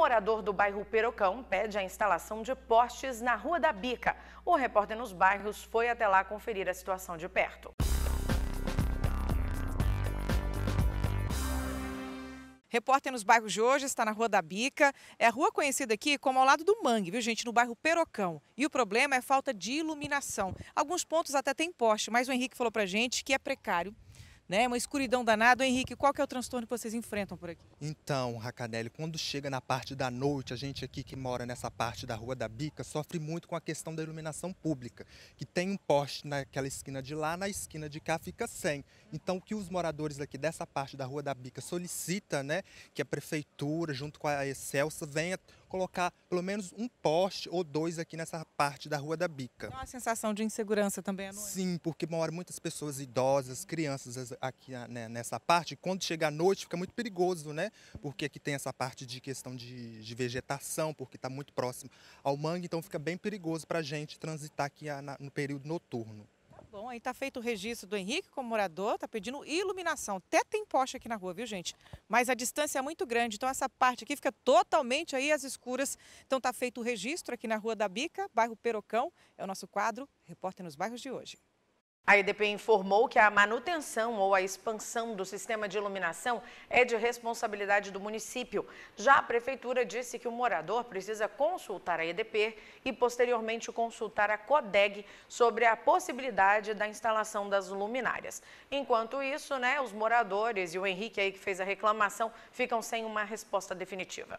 morador do bairro Perocão pede a instalação de postes na Rua da Bica. O repórter nos bairros foi até lá conferir a situação de perto. Repórter nos bairros de hoje está na Rua da Bica. É a rua conhecida aqui como ao lado do Mangue, viu gente, no bairro Perocão. E o problema é falta de iluminação. Alguns pontos até tem poste, mas o Henrique falou pra gente que é precário né? Uma escuridão danada. Henrique, qual que é o transtorno que vocês enfrentam por aqui? Então, Racanelli, quando chega na parte da noite, a gente aqui que mora nessa parte da Rua da Bica sofre muito com a questão da iluminação pública, que tem um poste naquela esquina de lá, na esquina de cá fica sem. Então, o que os moradores aqui dessa parte da Rua da Bica solicita, né, que a prefeitura, junto com a Excelsa, venha colocar pelo menos um poste ou dois aqui nessa parte da Rua da Bica. Dá uma sensação de insegurança também à noite? Sim, porque moram muitas pessoas idosas, crianças aqui né, nessa parte. Quando chega à noite fica muito perigoso, né? Porque aqui tem essa parte de questão de, de vegetação, porque está muito próximo ao mangue, então fica bem perigoso para a gente transitar aqui a, na, no período noturno. Tá bom, aí está feito o registro do Henrique como morador, está pedindo iluminação. Até tem poste aqui na rua, viu gente? Mas a distância é muito grande, então essa parte aqui fica totalmente aí às escuras. Então está feito o registro aqui na Rua da Bica, bairro Perocão. É o nosso quadro, repórter nos bairros de hoje. A EDP informou que a manutenção ou a expansão do sistema de iluminação é de responsabilidade do município. Já a prefeitura disse que o morador precisa consultar a EDP e posteriormente consultar a CODEG sobre a possibilidade da instalação das luminárias. Enquanto isso, né, os moradores e o Henrique aí que fez a reclamação ficam sem uma resposta definitiva.